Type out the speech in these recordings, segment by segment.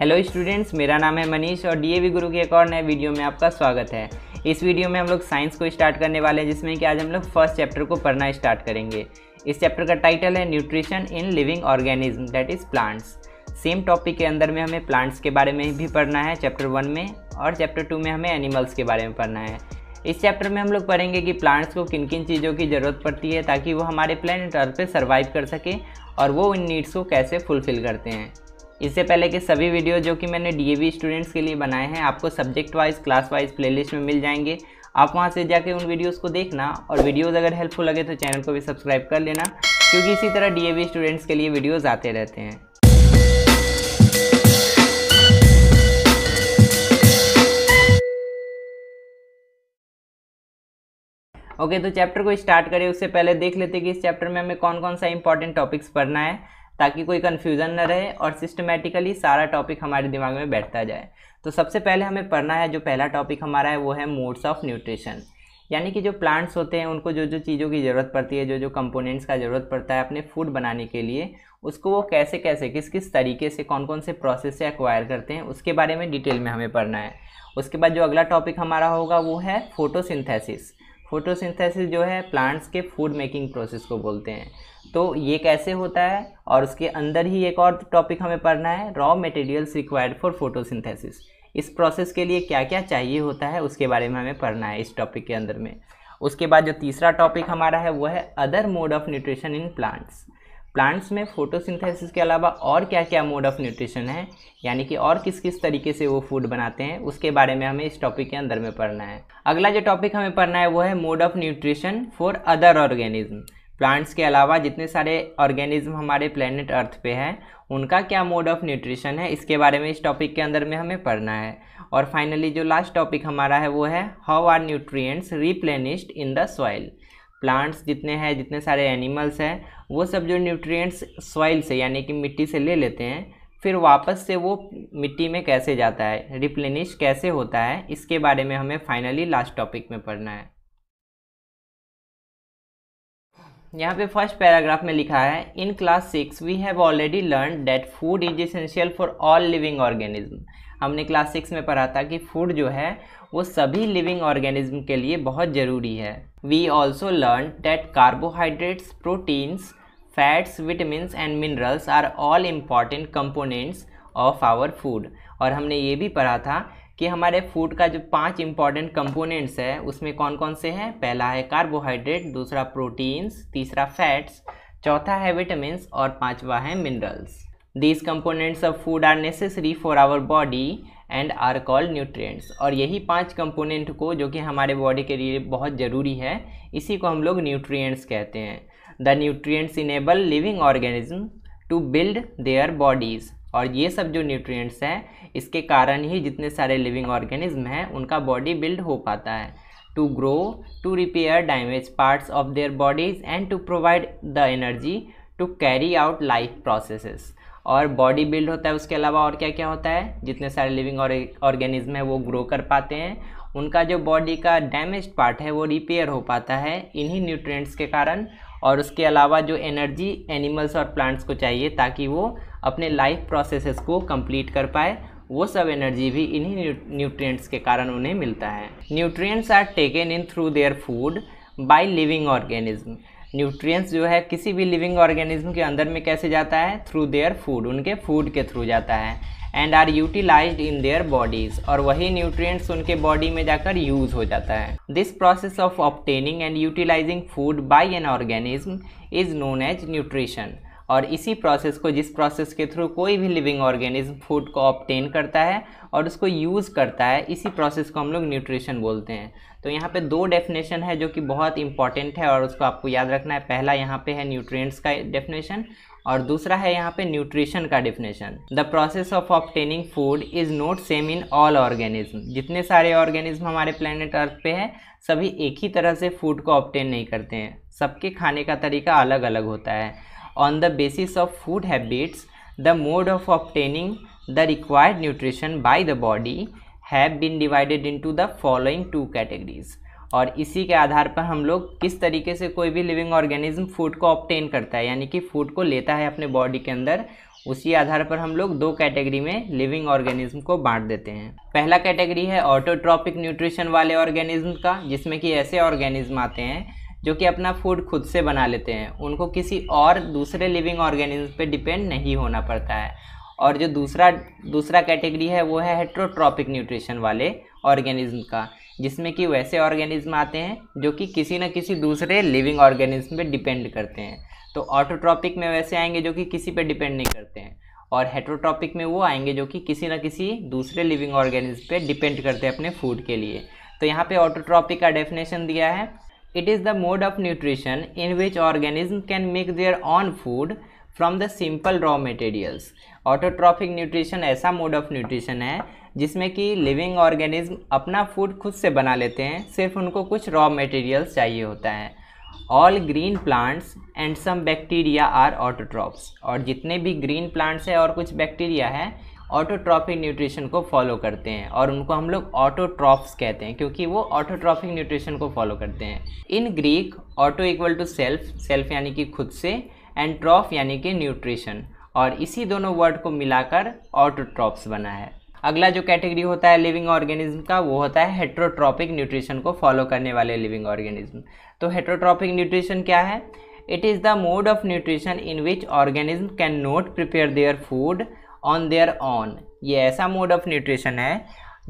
Hello students मेरा नाम है मनीष और डीएवी गुरु के एक और नए वीडियो में आपका स्वागत है इस वीडियो में हम लोग साइंस को स्टार्ट करने वाले हैं जिसमें कि आज हम लोग फर्स्ट चैप्टर को पढ़ना स्टार्ट करेंगे इस चैप्टर का टाइटल है nutrition in living organism that is plants same topic के अंदर में हमें प्लांट्स के बारे में भी पढ़ना है चैप्टर वन में और चैप्टर टू में हमें एनिमल्स के बारे में पढ़ना है इस चैप्टर में हम लोग पढ़ेंगे कि प्लांट्स को किन किन चीज़ों की ज़रूरत पड़ती है ताकि वो हमारे प्लानट अर्थ पे सर्वाइव कर सके और वो इन नीड्स को कैसे फुलफ़िल करते हैं इससे पहले के सभी वीडियो जो कि मैंने डी स्टूडेंट्स के लिए बनाए हैं आपको subject wise class wise playlist में मिल जाएंगे आप वहाँ से जाके उन वीडियोस को देखना और वीडियोस अगर हेल्पफुल लगे तो चैनल को भी सब्सक्राइब कर लेना क्योंकि इसी तरह डी स्टूडेंट्स के लिए वीडियोज़ आते रहते हैं ओके okay, तो चैप्टर को स्टार्ट करें उससे पहले देख लेते हैं कि इस चैप्टर में हमें कौन कौन सा इंपॉर्टेंट टॉपिक्स पढ़ना है ताकि कोई कन्फ्यूज़न ना रहे और सिस्टमेटिकली सारा टॉपिक हमारे दिमाग में बैठता जाए तो सबसे पहले हमें पढ़ना है जो पहला टॉपिक हमारा है वो है मोड्स ऑफ न्यूट्रिशन यानी कि जो प्लांट्स होते हैं उनको जो जो चीज़ों की ज़रूरत पड़ती है जो जो कंपोनेंट्स का ज़रूरत पड़ता है अपने फूड बनाने के लिए उसको वो कैसे कैसे किस किस तरीके से कौन कौन से प्रोसेस से एक्वायर करते हैं उसके बारे में डिटेल में हमें पढ़ना है उसके बाद जो अगला टॉपिक हमारा होगा वो है फोटोसिंथेसिस फोटोसिंथेसिस जो है प्लांट्स के फूड मेकिंग प्रोसेस को बोलते हैं तो ये कैसे होता है और उसके अंदर ही एक और टॉपिक हमें पढ़ना है raw materials required for photosynthesis इस प्रोसेस के लिए क्या क्या चाहिए होता है उसके बारे में हमें पढ़ना है इस टॉपिक के अंदर में उसके बाद जो तीसरा टॉपिक हमारा है वो है other mode of nutrition in plants plants में फोटोसिंथेसिस के अलावा और क्या क्या मोड ऑफ न्यूट्रिशन है यानी कि और किस किस तरीके से वो फूड बनाते हैं उसके बारे में हमें इस टॉपिक के अंदर में पढ़ना है अगला जो टॉपिक हमें पढ़ना है वो है mode of nutrition for other organism plants के अलावा जितने सारे ऑर्गेनिज्म हमारे प्लेनेट अर्थ पे हैं उनका क्या मोड ऑफ न्यूट्रिशन है इसके बारे में इस टॉपिक के अंदर में हमें पढ़ना है और फाइनली जो लास्ट टॉपिक हमारा है वो है how are nutrients replenished in the soil plants जितने हैं जितने सारे एनिमल्स हैं वो सब जो न्यूट्रिएंट्स सॉइल से यानी कि मिट्टी से ले लेते हैं फिर वापस से वो मिट्टी में कैसे जाता है रिप्लेनिश कैसे होता है इसके बारे में हमें फाइनली लास्ट टॉपिक में पढ़ना है यहाँ पे फर्स्ट पैराग्राफ में लिखा है in class six we have already learn that food is essential for all living organism हमने क्लास सिक्स में पढ़ा था कि फूड जो है वो सभी लिविंग ऑर्गेनिज्म के लिए बहुत ज़रूरी है we also learn that carbohydrates proteins fats vitamin and minerals are all important components of our food और हमने ये भी पढ़ा था कि हमारे फूड का जो पांच इम्पॉर्टेंट कंपोनेंट्स है उसमें कौन कौन से हैं पहला है कार्बोहाइड्रेट दूसरा प्रोटीन्स तीसरा फैट्स चौथा है विटामिन और पांचवा है minerals these components of food are necessary for our body and are called nutrients और यही पांच कंपोनेंट को जो कि हमारे बॉडी के लिए बहुत ज़रूरी है इसी को हम लोग न्यूट्रिएंट्स कहते हैं the nutrients enable living organism to build their bodies और ये सब जो न्यूट्रिएंट्स हैं इसके कारण ही जितने सारे लिविंग ऑर्गेनिज्म हैं उनका बॉडी बिल्ड हो पाता है to grow to repair damage parts of their bodies and to provide the energy to carry out life processes और बॉडी बिल्ड होता है उसके अलावा और क्या क्या होता है जितने सारे लिविंग ऑर्गेनिज्म है वो ग्रो कर पाते हैं उनका जो बॉडी का डैमेज पार्ट है वो रिपेयर हो पाता है इन्हीं न्यूट्रिएंट्स के कारण और उसके अलावा जो एनर्जी एनिमल्स और प्लांट्स को चाहिए ताकि वो अपने लाइफ प्रोसेसेस को कंप्लीट कर पाए वो सब एनर्जी भी इन्हीं न्यूट्रिएंट्स के कारण उन्हें मिलता है nutrients are taken in through their food by living organism nutrients जो है किसी भी लिविंग ऑर्गेनिज्म के अंदर में कैसे जाता है थ्रू देयर फूड उनके फूड के थ्रू जाता है and are utilise in their bodies और वही न्यूट्रिएंट्स उनके बॉडी में जाकर यूज हो जाता है this process of obtaining and utilising food by an organism is known as nutrition और इसी प्रोसेस को जिस प्रोसेस के थ्रू कोई भी लिविंग ऑर्गेनिज्म फूड को ऑप्टेन करता है और उसको यूज़ करता है इसी प्रोसेस को हम लोग न्यूट्रिशन बोलते हैं तो यहाँ पे दो डेफिनेशन है जो कि बहुत इंपॉर्टेंट है और उसको आपको याद रखना है पहला यहाँ पे है न्यूट्रिएंट्स का डेफिनेशन और दूसरा है यहाँ पे न्यूट्रिशन का definition the process of obtaining food is not same in all organism जितने सारे ऑर्गेनिज्म हमारे प्लानट अर्थ पे हैं सभी एक ही तरह से फूड को ऑप्टेन नहीं करते हैं सबके खाने का तरीका अलग अलग होता है on the basis of food habits, the mode of obtaining the required nutrition by the body have been divided into the following two categories. और इसी के आधार पर हम लोग किस तरीके से कोई भी लिविंग ऑर्गेनिज्म फूड को ऑप्टेन करता है यानी कि फूड को लेता है अपने बॉडी के अंदर उसी आधार पर हम लोग दो कैटेगरी में लिविंग ऑर्गेनिज्म को बांट देते हैं पहला कैटेगरी है ऑटोट्रॉपिक न्यूट्रिशन वाले ऑर्गेनिज्म का जिसमें कि ऐसे ऑर्गेनिज्म आते हैं जो कि अपना फूड खुद से बना लेते हैं उनको किसी और दूसरे लिविंग ऑर्गेनिज्म पे डिपेंड नहीं होना पड़ता है और जो दूसरा दूसरा कैटेगरी है वो है हेट्रोट्रॉपिक न्यूट्रिशन वाले ऑर्गेनिज्म का जिसमें कि वैसे ऑर्गेनिज्म आते हैं जो कि किसी न किसी दूसरे लिविंग ऑर्गेनिज्म पे डिपेंड करते हैं तो ऑटोट्रॉपिक में वैसे आएंगे जो कि किसी पे डिपेंड नहीं करते हैं और हेट्रोट्रॉपिक में वो आएंगे जो कि किसी न किसी दूसरे लिविंग ऑर्गेनिज्म पे डिपेंड करते हैं अपने फूड के लिए तो यहाँ पे ऑटोट्रॉपिक का डेफिनेशन दिया है It is the mode of nutrition in which organism can make their own food from the simple raw materials autotrophic nutrition ऐसा मोड ऑफ न्यूट्रिशन है जिसमें कि लिविंग ऑर्गेनिज्म अपना फूड खुद से बना लेते हैं सिर्फ उनको कुछ रॉ मटेरियल्स चाहिए होता है all green plants and some bacteria are autotrophs और जितने भी ग्रीन प्लांट्स हैं और कुछ बैक्टीरिया है ऑटोट्रॉपिक न्यूट्रिशन को फॉलो करते हैं और उनको हम लोग ऑटोट्रॉप्स कहते हैं क्योंकि वो ऑटोट्रॉपिक न्यूट्रिशन को फॉलो करते हैं in Greek auto equal to self self यानी कि खुद से एंड ट्रॉफ यानी कि न्यूट्रिशन और इसी दोनों वर्ड को मिलाकर ऑटोट्रॉप्स बना है अगला जो कैटेगरी होता है लिविंग ऑर्गेनिज्म का वो होता है हेट्रोट्रॉपिक न्यूट्रिशन को फॉलो करने वाले लिविंग ऑर्गेनिज्म तो हेट्रोट्रॉपिक न्यूट्रिशन क्या है it is the mode of nutrition in which organism can not prepare their food on their own ये ऐसा मोड ऑफ न्यूट्रिशन है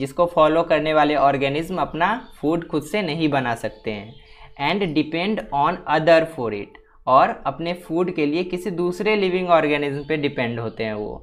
जिसको फॉलो करने वाले ऑर्गेनिज्म अपना फूड खुद से नहीं बना सकते हैं and depend on other for it और अपने फूड के लिए किसी दूसरे लिविंग ऑर्गेनिज्म पे डिपेंड होते हैं वो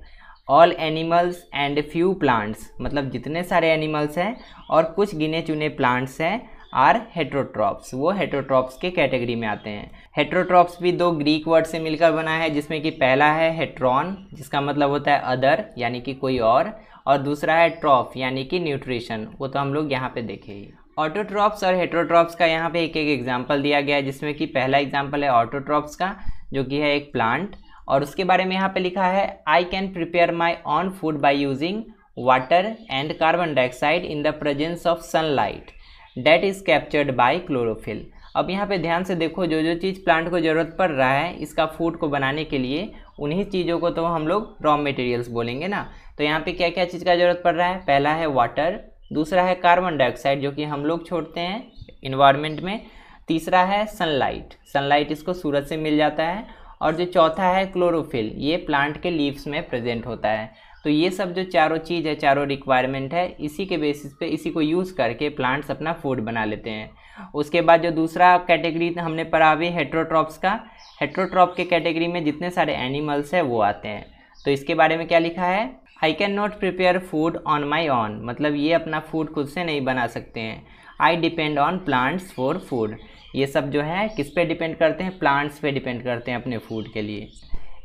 all animals and few plants मतलब जितने सारे एनिमल्स हैं और कुछ गिने चुने प्लांट्स हैं आर हेट्रोट्रॉप्स वो हेट्रोट्रॉप्स के कैटेगरी में आते हैं हेट्रोट्रॉप्स भी दो ग्रीक वर्ड से मिलकर बना है जिसमें कि पहला है हेट्रॉन जिसका मतलब होता है अदर यानी कि कोई और और दूसरा है ट्रॉफ यानी कि न्यूट्रिशन वो तो हम लोग यहाँ पे देखेंगे ऑटोट्रॉप्स और हेट्रोट्रॉप्स का यहाँ पे एक एक एग्जाम्पल दिया गया है जिसमें कि पहला एग्जाम्पल है ऑटोट्रॉप्स का जो कि है एक प्लांट और उसके बारे में यहाँ पे लिखा है I can prepare my own food by using water and carbon dioxide in the presence of sunlight that is captured by chlorophyll अब यहाँ पे ध्यान से देखो जो जो चीज़ प्लांट को ज़रूरत पड़ रहा है इसका फूड को बनाने के लिए उन्हीं चीज़ों को तो हम लोग रॉ मटेरियल्स बोलेंगे ना तो यहाँ पे क्या क्या चीज़ का ज़रूरत पड़ रहा है पहला है वाटर दूसरा है कार्बन डाइऑक्साइड जो कि हम लोग छोड़ते हैं इन्वायरमेंट में तीसरा है सनलाइट सनलाइट इसको सूरज से मिल जाता है और जो चौथा है क्लोरोफिल ये प्लांट के लीव्स में प्रेजेंट होता है तो ये सब जो चारों चीज़ है चारों रिक्वायरमेंट है इसी के बेसिस पे इसी को यूज़ करके प्लांट्स अपना फूड बना लेते हैं उसके बाद जो दूसरा कैटेगरी हमने पढ़ा हुई हेट्रोट्रॉप्स का हेट्रोट्रॉप के कैटेगरी में जितने सारे एनिमल्स हैं वो आते हैं तो इसके बारे में क्या लिखा है I can not prepare food on my own मतलब ये अपना फूड खुद से नहीं बना सकते हैं I depend on plants for food ये सब जो है किस पे डिपेंड करते हैं प्लांट्स पे डिपेंड करते हैं अपने फूड के लिए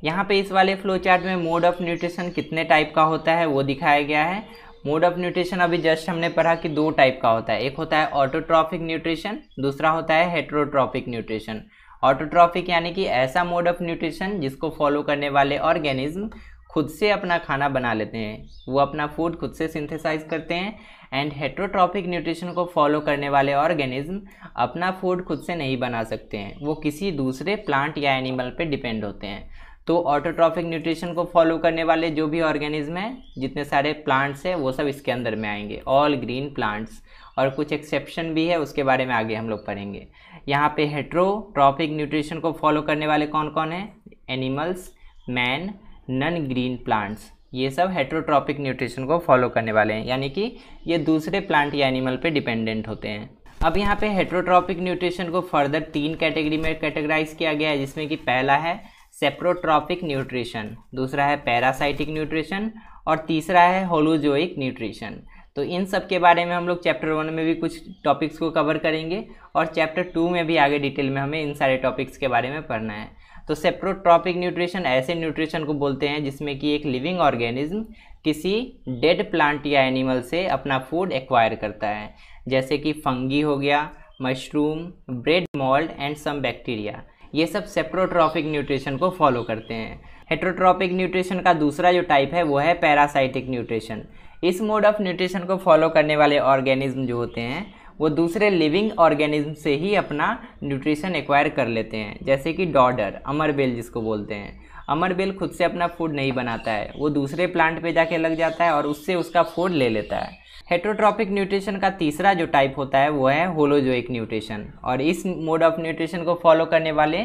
यहाँ पे इस वाले फ्लो चार्ट में मोड ऑफ न्यूट्रिशन कितने टाइप का होता है वो दिखाया गया है मोड ऑफ न्यूट्रिशन अभी जस्ट हमने पढ़ा कि दो टाइप का होता है एक होता है ऑटोट्रॉफिक न्यूट्रिशन दूसरा होता है हेट्रोट्रॉफिक न्यूट्रिशन ऑटोट्रॉफिक यानी कि ऐसा मोड ऑफ न्यूट्रिशन जिसको फॉलो करने वाले ऑर्गेनिज्म खुद से अपना खाना बना लेते हैं वो अपना फूड खुद से सिंथेसाइज करते हैं एंड हेट्रोट्रॉफिक न्यूट्रिशन को फॉलो करने वाले ऑर्गेनिज्म अपना फूड खुद से नहीं बना सकते हैं वो किसी दूसरे प्लांट या एनिमल पे डिपेंड होते हैं तो ऑटोट्रॉफिक न्यूट्रिशन को फॉलो करने वाले जो भी ऑर्गेनिज्म हैं जितने सारे प्लांट्स हैं वो सब इसके अंदर में आएंगे ऑल ग्रीन प्लांट्स और कुछ एक्सेप्शन भी है उसके बारे में आगे हम लोग पढ़ेंगे यहाँ पे हेट्रोट्रॉफिक न्यूट्रिशन को फॉलो करने वाले कौन कौन हैं animals man non green plants ये सब हेट्रोट्रॉपिक न्यूट्रिशन को फॉलो करने वाले हैं यानी कि ये दूसरे प्लांट या एनिमल पर डिपेंडेंट होते हैं अब यहाँ पे हेट्रोट्रॉपिक न्यूट्रिशन को फर्दर तीन कैटेगरी में कैटेगराइज किया गया है जिसमें कि पहला है सेप्रोट्रॉपिक न्यूट्रिशन दूसरा है पैरासाइटिक न्यूट्रिशन और तीसरा है होलोजोइक न्यूट्रिशन तो इन सब के बारे में हम लोग चैप्टर वन में भी कुछ टॉपिक्स को कवर करेंगे और चैप्टर टू में भी आगे डिटेल में हमें इन सारे टॉपिक्स के बारे में पढ़ना है तो सेप्रोट्रॉपिक न्यूट्रिशन ऐसे न्यूट्रिशन को बोलते हैं जिसमें कि एक लिविंग ऑर्गेनिज्म किसी डेड प्लांट या एनिमल से अपना फूड एक्वायर करता है जैसे कि फंगी हो गया mushroom bread mould and some bacteria ये सब सेप्रोट्रॉफिक न्यूट्रिशन को फॉलो करते हैं हेट्रोट्रॉपिक न्यूट्रिशन का दूसरा जो टाइप है वो है पैरासाइटिक न्यूट्रिशन इस मोड ऑफ न्यूट्रिशन को फॉलो करने वाले ऑर्गेनिज्म जो होते हैं वो दूसरे लिविंग ऑर्गेनिज्म से ही अपना न्यूट्रिशन एक्वायर कर लेते हैं जैसे कि डॉडर अमरबेल जिसको बोलते हैं अमरबेल खुद से अपना फूड नहीं बनाता है वो दूसरे प्लांट पे जाके लग जाता है और उससे उसका फूड ले लेता है हेट्रोट्रॉपिक न्यूट्रिशन का तीसरा जो टाइप होता है वो है होलोजोइक न्यूट्रिशन और इस मोड ऑफ न्यूट्रिशन को फॉलो करने वाले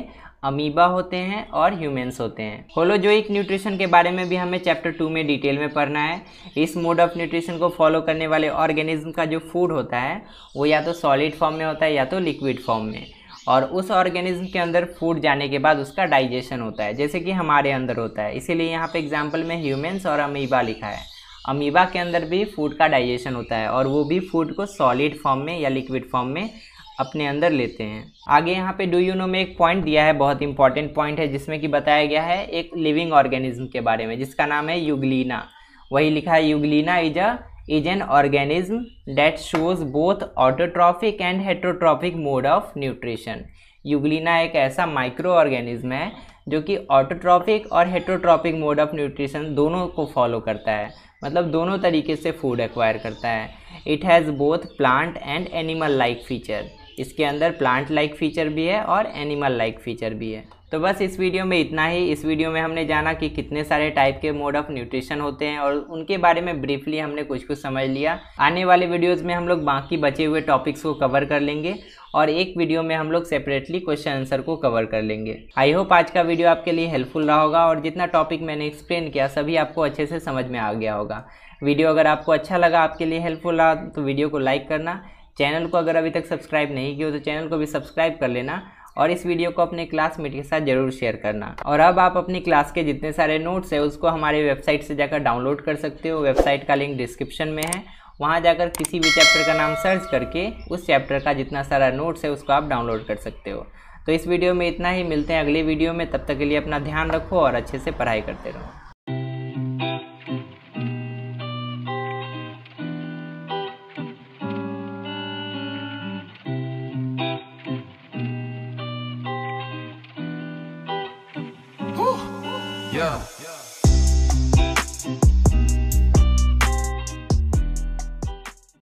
अमीबा होते हैं और ह्यूमेंस होते हैं होलोजोइक न्यूट्रिशन के बारे में भी हमें चैप्टर टू में डिटेल में पढ़ना है इस मोड ऑफ न्यूट्रिशन को फॉलो करने वाले ऑर्गेनिज्म का जो फूड होता है वो या तो सॉलिड फॉर्म में होता है या तो लिक्विड फॉर्म में और उस ऑर्गेनिज्म के अंदर फूड जाने के बाद उसका डाइजेशन होता है जैसे कि हमारे अंदर होता है इसीलिए यहाँ पे एग्जाम्पल में ह्यूमेंस और अमीबा लिखा है अमीबा के अंदर भी फूड का डाइजेशन होता है और वो भी फूड को सॉलिड फॉर्म में या लिक्विड फॉर्म में अपने अंदर लेते हैं आगे यहाँ पे डू यू नो में एक पॉइंट दिया है बहुत इंपॉर्टेंट पॉइंट है जिसमें कि बताया गया है एक लिविंग ऑर्गेनिज्म के बारे में जिसका नाम है युगलिना वही लिखा है euglena is a is an organism that shows both autotrophic and heterotrophic mode of nutrition euglena एक ऐसा माइक्रो ऑर्गेनिज्म है जो कि ऑटोट्रॉफिक और हेट्रोट्रॉफिक मोड ऑफ न्यूट्रिशन दोनों को फॉलो करता है मतलब दोनों तरीके से फूड एक्वायर करता है it has both plant and animal like feature इसके अंदर प्लांट लाइक फीचर भी है और एनिमल लाइक फीचर भी है तो बस इस वीडियो में इतना ही इस वीडियो में हमने जाना कि कितने सारे टाइप के मोड ऑफ न्यूट्रिशन होते हैं और उनके बारे में ब्रीफली हमने कुछ कुछ समझ लिया आने वाले वीडियोस में हम लोग बाकी बचे हुए टॉपिक्स को कवर कर लेंगे और एक वीडियो में हम लोग सेपरेटली क्वेश्चन आंसर को कवर कर लेंगे आई होप आज का वीडियो आपके लिए हेल्पफुल रहा होगा और जितना टॉपिक मैंने एक्सप्लेन किया सभी आपको अच्छे से समझ में आ गया होगा वीडियो अगर आपको अच्छा लगा आपके लिए हेल्पफुल रहा तो वीडियो को लाइक करना चैनल को अगर अभी तक सब्सक्राइब नहीं किया तो चैनल को भी सब्सक्राइब कर लेना और इस वीडियो को अपने क्लासमेट के साथ जरूर शेयर करना और अब आप अपनी क्लास के जितने सारे नोट्स हैं उसको हमारे वेबसाइट से जाकर डाउनलोड कर सकते हो वेबसाइट का लिंक डिस्क्रिप्शन में है वहाँ जाकर किसी भी चैप्टर का नाम सर्च करके उस चैप्टर का जितना सारा नोट्स है उसको आप डाउनलोड कर सकते हो तो इस वीडियो में इतना ही मिलते हैं अगले वीडियो में तब तक के लिए अपना ध्यान रखो और अच्छे से पढ़ाई करते रहो